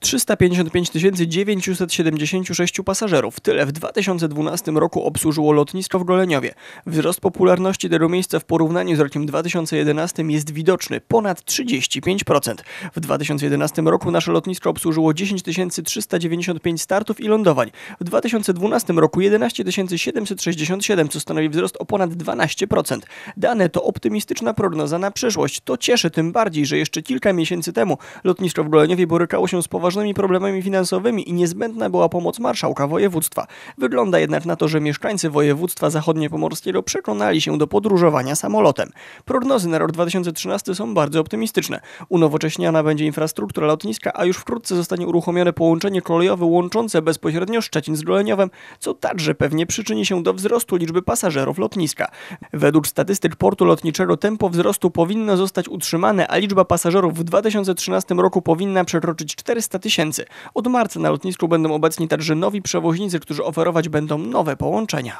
355 976 pasażerów. Tyle w 2012 roku obsłużyło lotnisko w Goleniowie. Wzrost popularności tego miejsca w porównaniu z rokiem 2011 jest widoczny ponad 35%. W 2011 roku nasze lotnisko obsłużyło 10 395 startów i lądowań. W 2012 roku 11 767, co stanowi wzrost o ponad 12%. Dane to optymistyczna prognoza na przyszłość. To cieszy tym bardziej, że jeszcze kilka miesięcy temu lotnisko w Goleniowie borykało się z poważnymi poważnymi problemami finansowymi i niezbędna była pomoc marszałka województwa. Wygląda jednak na to, że mieszkańcy województwa zachodniopomorskiego przekonali się do podróżowania samolotem. Prognozy na rok 2013 są bardzo optymistyczne. Unowocześniana będzie infrastruktura lotniska, a już wkrótce zostanie uruchomione połączenie kolejowe łączące bezpośrednio Szczecin z Goleniowem, co także pewnie przyczyni się do wzrostu liczby pasażerów lotniska. Według statystyk portu lotniczego tempo wzrostu powinno zostać utrzymane, a liczba pasażerów w 2013 roku powinna przekroczyć 400 tysięcy. Od marca na lotnisku będą obecni także nowi przewoźnicy, którzy oferować będą nowe połączenia.